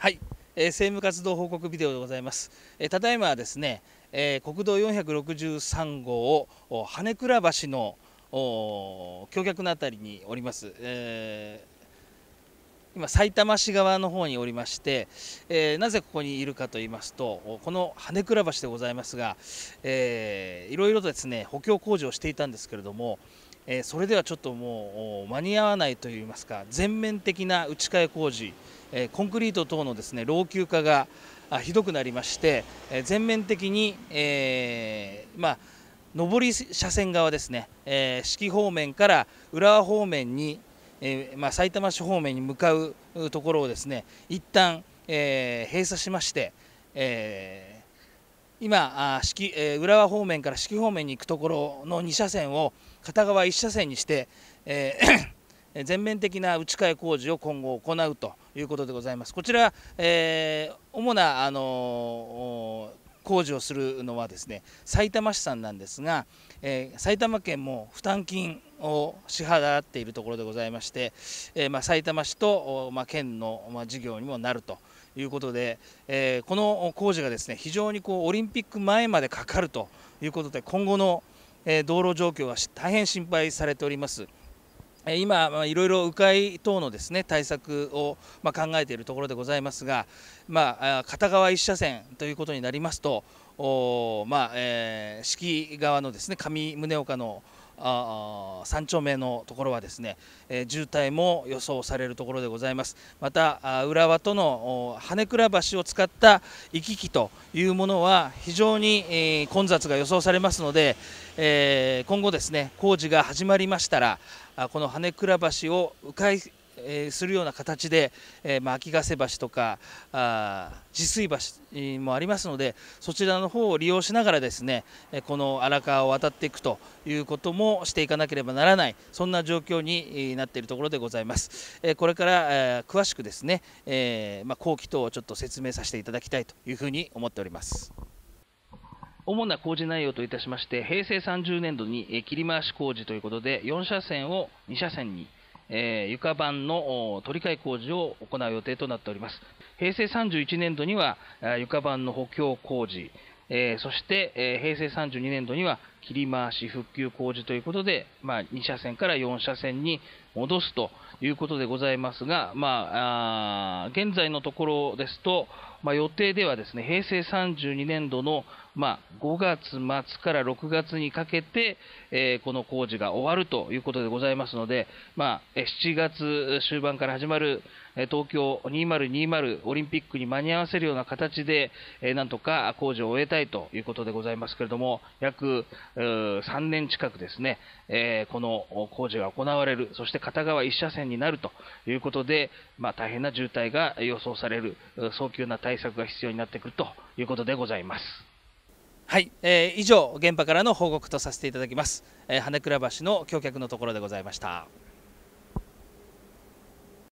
はい、えー、政務活動報告ビデオでございます、えー、ただいまですね、えー、国道463号を羽倉橋のお橋脚のあたりにおります、えー、今埼玉市側の方におりまして、えー、なぜここにいるかと言いますとこの羽倉橋でございますが、えー、いろいろとですね補強工事をしていたんですけれども、えそれではちょっともう間に合わないといいますか全面的な打ち替え工事、えコンクリート等のですね老朽化がひどくなりまして、え全面的に、えまあ、上り車線側ですね、え四季方面から浦和方面に、えまあ、埼玉市方面に向かうところをですね一旦、え閉鎖しまして、え今四季、えー、浦和方面から四季方面に行くところの2車線を片側1車線にして、えー、全面的な打ち替え工事を今後行うということでございます。こちら、えー、主な、あの工事をするのはですね埼玉市さんなんですが、えー、埼玉県も負担金を支払っているところでございまして、えー、まあ、埼玉市と、まあ、県の、まあ、事業にもなるということで、えー、この工事がですね非常にこうオリンピック前までかかるということで今後の、えー、道路状況は大変心配されております。今、いろいろ迂回等のですね対策を、ま考えているところでございますが、まあ、片側1車線ということになりますと、まあえー、四季側のですね上宗岡のあ3丁目のところはですね、えー、渋滞も予想されるところでございますまた浦和との羽倉橋を使った行き来というものは非常に、えー、混雑が予想されますので、えー、今後ですね工事が始まりましたらこの羽倉橋を迂回えするような形で、えまあ、秋ヶ瀬橋とかあ治水橋もありますのでそちらの方を利用しながらですねこの荒川を渡っていくということもしていかなければならないそんな状況になっているところでございます。えこれから、え詳しくですね、えまあ、後期等をちょっと説明させていただきたいというふうに思っております。主な工事内容といたしまして、平成30年度にえ切り回し工事ということで、4車線を2車線にえー、床版の取り替え工事を行う予定となっております。平成31年度には床版の補強工事、えー、そして、えー、平成32年度には切り回し復旧工事ということで、まあ、2車線から4車線に戻すということでございますが、まあ、あ現在のところですと、まあ、予定ではですね平成32年度の、まあ、5月末から6月にかけて、えー、この工事が終わるということでございますので、まあ、7月終盤から始まる東京2020オリンピックに間に合わせるような形で、えー、なんとか工事を終えたいということでございますけれども約3年近くですね、えー、この工事が行われるそして片側1車線になるということで、まあ、大変な渋滞が予想される早急な対対策が必要になってくるということでございます。はい、えー、以上現場からの報告とさせていただきます、えー、羽倉橋の橋脚のところでございました。